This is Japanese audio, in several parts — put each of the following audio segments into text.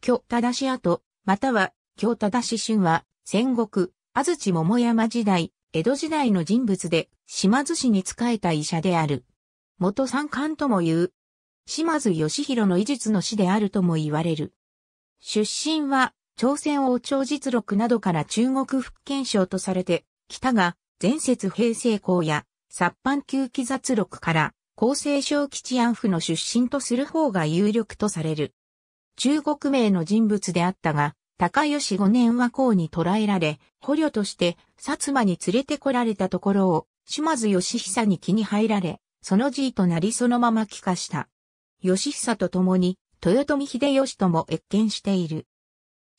京忠し跡、または京忠し春は、戦国、安土桃山時代、江戸時代の人物で、島津氏に仕えた医者である。元三冠とも言う。島津義弘の医術の師であるとも言われる。出身は、朝鮮王朝実録などから中国福建省とされて、北が、前節平成公や、殺藩旧記雑録から、厚生省吉安府の出身とする方が有力とされる。中国名の人物であったが、高吉五年は功に捕らえられ、捕虜として薩摩に連れてこられたところを、島津義久に気に入られ、その地位となりそのまま帰化した。義久と共に、豊臣秀吉とも越見している。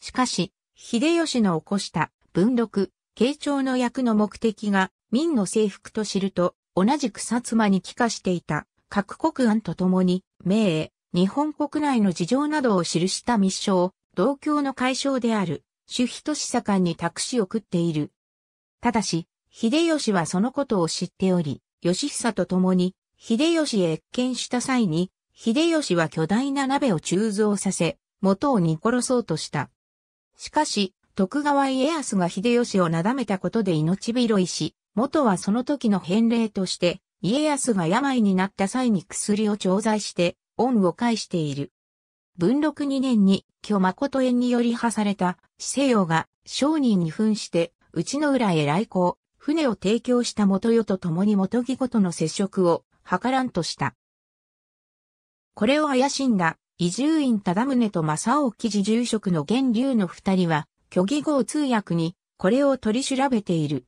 しかし、秀吉の起こした文禄、慶長の役の目的が民の征服と知ると、同じく薩摩に帰化していた、各国案と共に、明へ、日本国内の事情などを記した密書を、同郷の解消である、主人久官に託し送っている。ただし、秀吉はそのことを知っており、義久と共に、秀吉へ越見した際に、秀吉は巨大な鍋を鋳造させ、元を煮殺そうとした。しかし、徳川家康が秀吉をなだめたことで命拾いし、元はその時の返礼として、家康が病になった際に薬を調剤して、恩を返している。文禄二年に巨誠縁により破された施世洋が商人に扮して内の浦へ来航、船を提供した元代と共に元義ごとの接触を図らんとした。これを怪しんだ伊集院忠宗と正尾記事住職の源流の二人は虚偽号通訳にこれを取り調べている。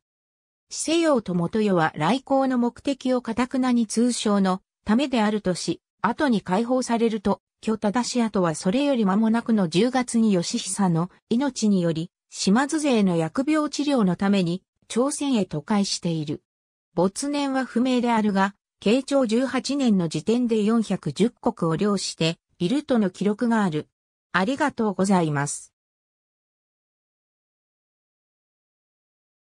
施世洋と元代は来航の目的を堅くなに通称のためであるとし、後に解放されると、京忠氏後はそれより間もなくの10月に吉久の命により、島津勢の薬病治療のために、朝鮮へ都会している。没年は不明であるが、慶長18年の時点で410国を領して、いるとの記録がある。ありがとうございます。